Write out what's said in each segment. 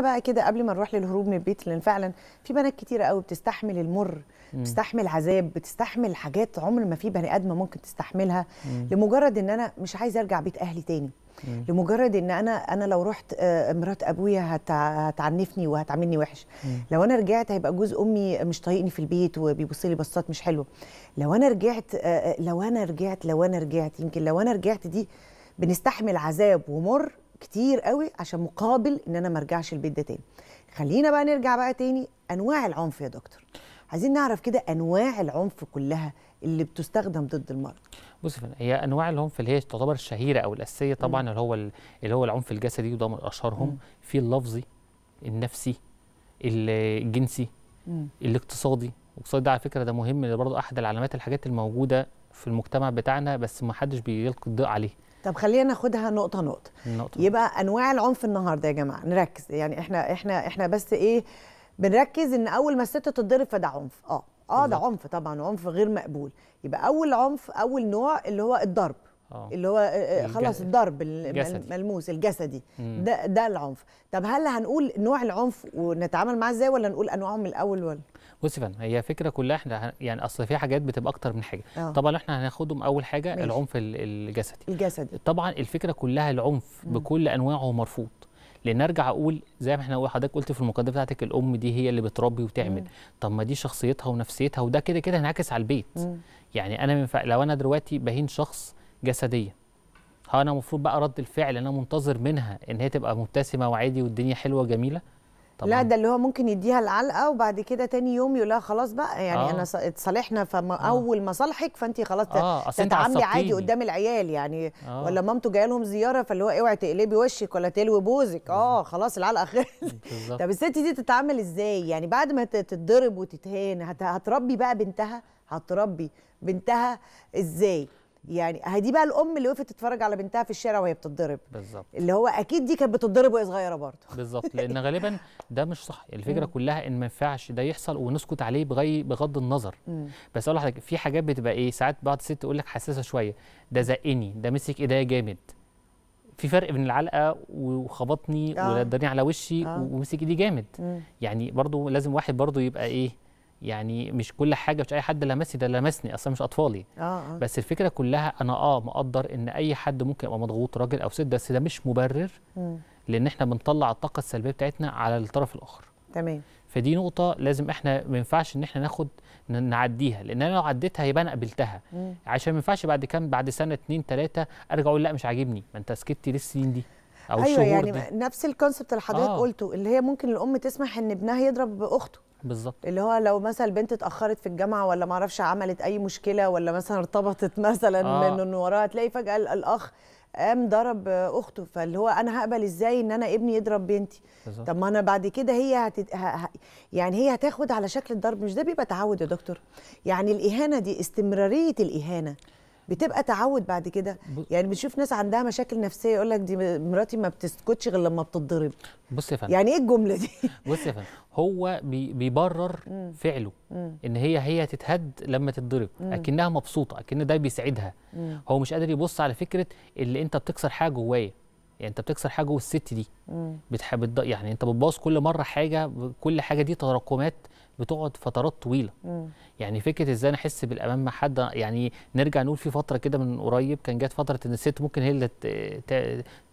بقى كده قبل ما نروح للهروب من البيت لان فعلا في بنات كتيره قوي بتستحمل المر مم. بتستحمل عذاب بتستحمل حاجات عمر ما في بني ادمه ممكن تستحملها مم. لمجرد ان انا مش عايزه ارجع بيت اهلي تاني مم. لمجرد ان انا انا لو رحت آه، مرات ابويا هتعنفني وهتعاملني وحش مم. لو انا رجعت هيبقى جوز امي مش طايقني في البيت وبيبص لي بصات مش حلوه لو انا رجعت آه، آه، لو انا رجعت لو انا رجعت يمكن لو انا رجعت دي بنستحمل عذاب ومر كتير قوي عشان مقابل ان انا ما ارجعش البيت ده تاني خلينا بقى نرجع بقى تاني انواع العنف يا دكتور عايزين نعرف كده انواع العنف كلها اللي بتستخدم ضد المرض بص هي انواع العنف اللي هي تعتبر الشهيره او الاساسيه طبعا م. اللي هو اللي هو العنف الجسدي وده من اشهرهم في اللفظي النفسي الجنسي م. الاقتصادي الاقتصادي ده على فكره ده مهم برضه احد العلامات الحاجات الموجوده في المجتمع بتاعنا بس ما حدش بيلقي الضوء عليه طب خلينا ناخدها نقطة نقطة نقطة يبقى أنواع العنف النهاردة يا جماعة نركز يعني إحنا إحنا إحنا بس إيه بنركز إن أول ما الست تتضرب فده عنف أه أه ده عنف طبعا عنف غير مقبول يبقى أول عنف أول نوع اللي هو الضرب أوه. اللي هو آه، آه، خلاص الضرب الملموس الجسدي ده ده العنف طب هل هنقول نوع العنف ونتعامل معاه ازاي ولا نقول انواعه من الاول ولا بص يا فندم هي فكره كلها احنا يعني اصل في حاجات بتبقى اكتر من حاجه أوه. طبعا احنا هناخدهم اول حاجه ماشي. العنف الجسدي الجسدي طبعا الفكره كلها العنف مم. بكل انواعه مرفوض لان ارجع اقول زي ما احنا حضرتك قلت في المقدمه بتاعتك الام دي هي اللي بتربي وتعمل مم. طب ما دي شخصيتها ونفسيتها وده كده كده هينعكس على البيت مم. يعني انا لو انا دلوقتي بهين شخص جسديا هو انا المفروض بقى رد الفعل انا منتظر منها ان هي تبقى مبتسمه وعادي والدنيا حلوه جميله طبعا. لا ده اللي هو ممكن يديها العلقه وبعد كده تاني يوم يقول لها خلاص بقى يعني آه. انا اتصالحنا فاول آه. ما صالحك فانت خلاص آه. تتعاملي عادي قدام العيال يعني آه. ولا مامته جايه لهم زياره فاللي هو اوعي تقلبي وشك ولا تلوي بوزك اه خلاص العلقه خلصت طب الست دي تتعامل ازاي يعني بعد ما تتضرب وتتهان هتربي بقى بنتها هتربي بنتها ازاي يعني هدي بقى الام اللي وقفت تتفرج على بنتها في الشارع وهي بتتضرب بالظبط اللي هو اكيد دي كانت بتتضرب وهي صغيره برضه بالظبط لان غالبا ده مش صح الفكره مم. كلها ان ما ينفعش ده يحصل ونسكت عليه بغي بغض النظر مم. بس اقول لحضرتك في حاجات بتبقى ايه ساعات بعض الست تقول لك حساسه شويه ده زقني ده مسك ايديا جامد في فرق بين العلقه وخبطني آه. وداني على وشي آه. ومسك ايدي جامد مم. يعني برضه لازم واحد برضه يبقى ايه يعني مش كل حاجه مش اي حد لمسني ده لمسني اصلا مش اطفالي آه آه. بس الفكره كلها انا اه مقدر ان اي حد ممكن يبقى مضغوط راجل او ست بس ده مش مبرر م. لان احنا بنطلع الطاقه السلبيه بتاعتنا على الطرف الاخر تمام فدي نقطة لازم احنا ما ينفعش ان احنا ناخد نعديها لان انا لو عديتها يبقى انا قبلتها م. عشان ما ينفعش بعد كام بعد سنة اتنين تلاتة ارجع اقول لا مش عاجبني ما انت سكتت ليه السنين دي او أيوة الشهور يعني دي. نفس الكونسبت اللي حضرتك آه. قلته اللي هي ممكن الام تسمح ان ابنها يضرب اخته بالظبط اللي هو لو مثلا بنت اتاخرت في الجامعه ولا ما اعرفش عملت اي مشكله ولا مثلا ارتبطت مثلا آه. من وراها تلاقي فجاه الاخ قام ضرب اخته فاللي هو انا هقبل ازاي ان انا ابني يضرب بنتي بالزبط. طب ما انا بعد كده هي هتت... ه... يعني هي هتاخد على شكل الضرب مش ده بيبقى تعود يا دكتور يعني الاهانه دي استمراريه الاهانه بتبقى تعود بعد كده يعني بنشوف ناس عندها مشاكل نفسيه يقول لك دي مراتي ما بتسكتش غير لما بتتضرب بص يا فندم يعني ايه الجمله دي بص يا فندم هو بيبرر مم. فعله مم. ان هي هي تتهد لما تتضرب اكنها مبسوطه اكن ده بيسعدها مم. هو مش قادر يبص على فكره اللي انت بتكسر حاجه جوايا يعني انت بتكسر حاجه والست دي بتحب يعني انت بتبوظ كل مره حاجه كل حاجه دي تراكمات بتقعد فترات طويله مم. يعني فكره ازاي انا احس بالامان مع حد يعني نرجع نقول في فتره كده من قريب كان جت فتره ان الست ممكن هي اللي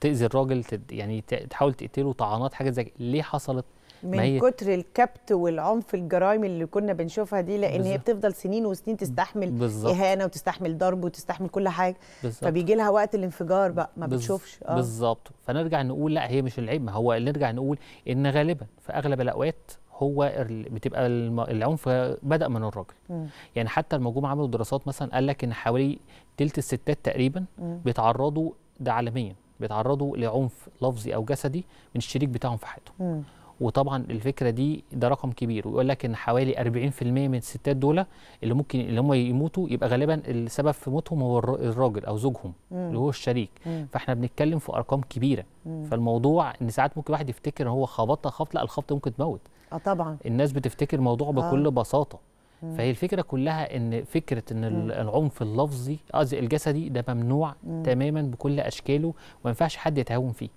تاذي الراجل يعني تحاول تقتله طعنات حاجه زي ليه حصلت من كتر الكبت والعنف الجرائم اللي كنا بنشوفها دي لان بالزبط. هي بتفضل سنين وسنين تستحمل بالزبط. اهانه وتستحمل ضرب وتستحمل كل حاجه بالزبط. فبيجي لها وقت الانفجار بقى ما بالزبط. بتشوفش اه بالظبط فنرجع نقول لا هي مش العيب ما هو نرجع نقول ان غالبا في اغلب الاوقات هو بتبقى العنف بدا من الراجل م. يعني حتى الموجوم عملوا دراسات مثلا قال لك ان حوالي ثلث الستات تقريبا م. بيتعرضوا ده عالميا بيتعرضوا لعنف لفظي او جسدي من الشريك بتاعهم في حياتهم وطبعا الفكره دي ده رقم كبير ويقول لك ان حوالي 40% من الستات دول اللي ممكن اللي هم يموتوا يبقى غالبا السبب في موتهم هو الراجل او زوجهم مم. اللي هو الشريك مم. فاحنا بنتكلم في ارقام كبيره مم. فالموضوع ان ساعات ممكن واحد يفتكر ان هو خبطه خبط لا الخبطه ممكن تموت اه طبعا الناس بتفتكر الموضوع آه. بكل آه. بساطه مم. فهي الفكره كلها ان فكره ان مم. العنف اللفظي قصدي الجسدي ده ممنوع مم. تماما بكل اشكاله وما ينفعش حد يتهاون فيه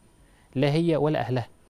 لا هي ولا اهلها